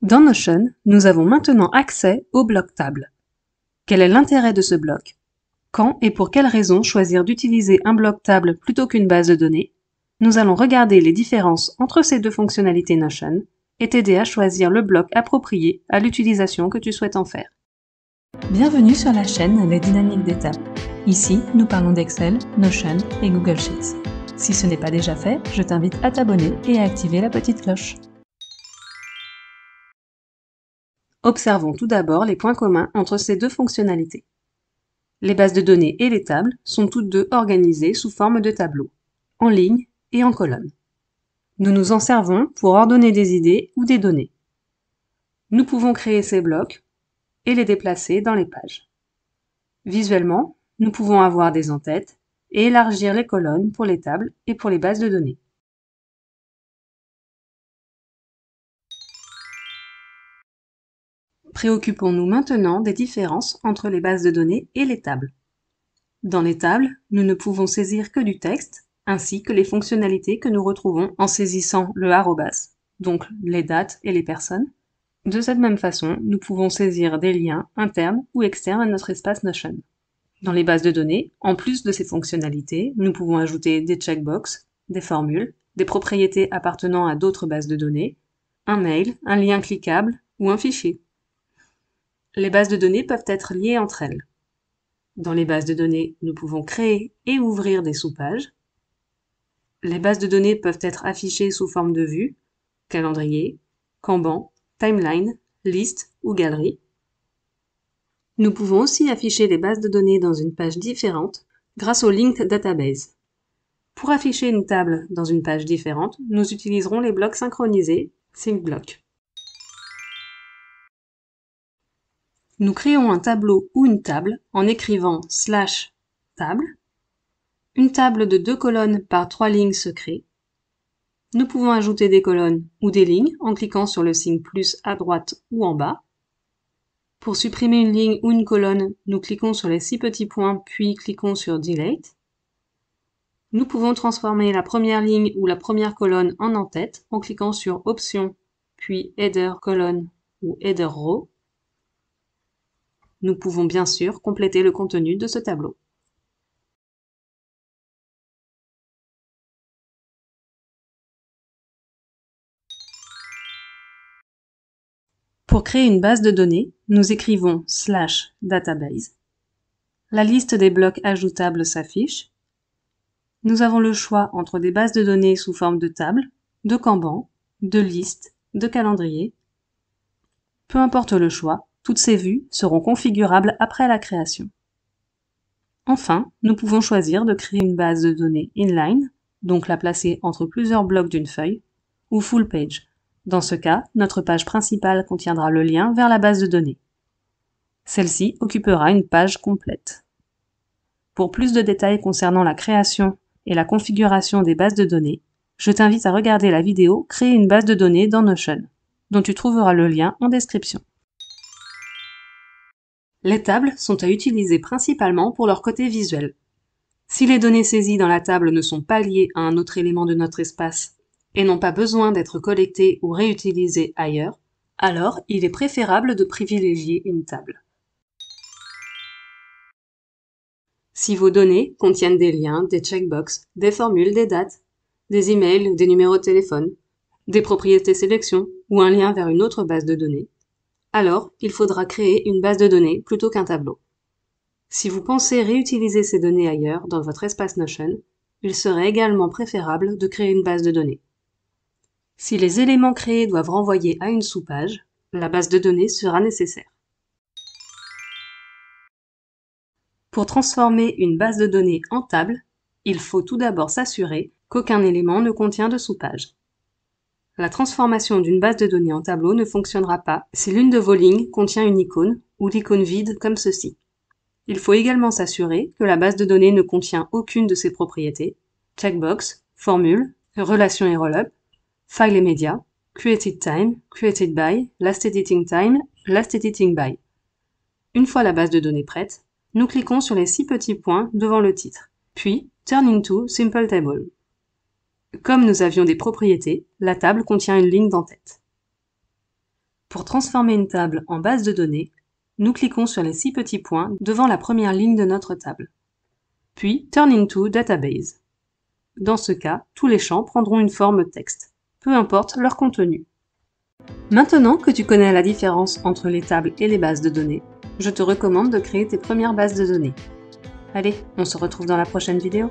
Dans Notion, nous avons maintenant accès au bloc table. Quel est l'intérêt de ce bloc Quand et pour quelles raisons choisir d'utiliser un bloc table plutôt qu'une base de données Nous allons regarder les différences entre ces deux fonctionnalités Notion et t'aider à choisir le bloc approprié à l'utilisation que tu souhaites en faire. Bienvenue sur la chaîne Les Dynamiques d'étape. Ici, nous parlons d'Excel, Notion et Google Sheets. Si ce n'est pas déjà fait, je t'invite à t'abonner et à activer la petite cloche. Observons tout d'abord les points communs entre ces deux fonctionnalités. Les bases de données et les tables sont toutes deux organisées sous forme de tableaux, en ligne et en colonnes. Nous nous en servons pour ordonner des idées ou des données. Nous pouvons créer ces blocs et les déplacer dans les pages. Visuellement, nous pouvons avoir des entêtes et élargir les colonnes pour les tables et pour les bases de données. Préoccupons-nous maintenant des différences entre les bases de données et les tables. Dans les tables, nous ne pouvons saisir que du texte, ainsi que les fonctionnalités que nous retrouvons en saisissant le arrobas, donc les dates et les personnes. De cette même façon, nous pouvons saisir des liens internes ou externes à notre espace Notion. Dans les bases de données, en plus de ces fonctionnalités, nous pouvons ajouter des checkbox, des formules, des propriétés appartenant à d'autres bases de données, un mail, un lien cliquable ou un fichier. Les bases de données peuvent être liées entre elles. Dans les bases de données, nous pouvons créer et ouvrir des sous-pages. Les bases de données peuvent être affichées sous forme de vue, calendrier, Kanban, timeline, liste ou galerie. Nous pouvons aussi afficher les bases de données dans une page différente grâce au Linked Database. Pour afficher une table dans une page différente, nous utiliserons les blocs synchronisés, SyncBlocks. nous créons un tableau ou une table en écrivant slash table. Une table de deux colonnes par trois lignes se crée. Nous pouvons ajouter des colonnes ou des lignes en cliquant sur le signe plus à droite ou en bas. Pour supprimer une ligne ou une colonne, nous cliquons sur les six petits points puis cliquons sur Delete. Nous pouvons transformer la première ligne ou la première colonne en en-tête en cliquant sur Option puis Header colonne ou Header row nous pouvons bien sûr compléter le contenu de ce tableau. Pour créer une base de données, nous écrivons slash database. La liste des blocs ajoutables s'affiche. Nous avons le choix entre des bases de données sous forme de table, de Kanban, de liste, de calendrier. Peu importe le choix, toutes ces vues seront configurables après la création. Enfin, nous pouvons choisir de créer une base de données inline, donc la placer entre plusieurs blocs d'une feuille, ou full page. Dans ce cas, notre page principale contiendra le lien vers la base de données. Celle-ci occupera une page complète. Pour plus de détails concernant la création et la configuration des bases de données, je t'invite à regarder la vidéo Créer une base de données dans Notion, dont tu trouveras le lien en description. Les tables sont à utiliser principalement pour leur côté visuel. Si les données saisies dans la table ne sont pas liées à un autre élément de notre espace et n'ont pas besoin d'être collectées ou réutilisées ailleurs, alors il est préférable de privilégier une table. Si vos données contiennent des liens, des checkbox, des formules, des dates, des emails, des numéros de téléphone, des propriétés sélection ou un lien vers une autre base de données, alors il faudra créer une base de données plutôt qu'un tableau. Si vous pensez réutiliser ces données ailleurs dans votre espace Notion, il serait également préférable de créer une base de données. Si les éléments créés doivent renvoyer à une sous-page, la base de données sera nécessaire. Pour transformer une base de données en table, il faut tout d'abord s'assurer qu'aucun élément ne contient de sous-page. La transformation d'une base de données en tableau ne fonctionnera pas si l'une de vos lignes contient une icône ou l'icône vide comme ceci. Il faut également s'assurer que la base de données ne contient aucune de ces propriétés checkbox, formule, relation et rollup, file et Média, created time, created by, last editing time, last editing by. Une fois la base de données prête, nous cliquons sur les six petits points devant le titre, puis Turn into Simple Table. Comme nous avions des propriétés, la table contient une ligne d'entête. Pour transformer une table en base de données, nous cliquons sur les six petits points devant la première ligne de notre table, puis Turn into Database. Dans ce cas, tous les champs prendront une forme texte, peu importe leur contenu. Maintenant que tu connais la différence entre les tables et les bases de données, je te recommande de créer tes premières bases de données. Allez, on se retrouve dans la prochaine vidéo.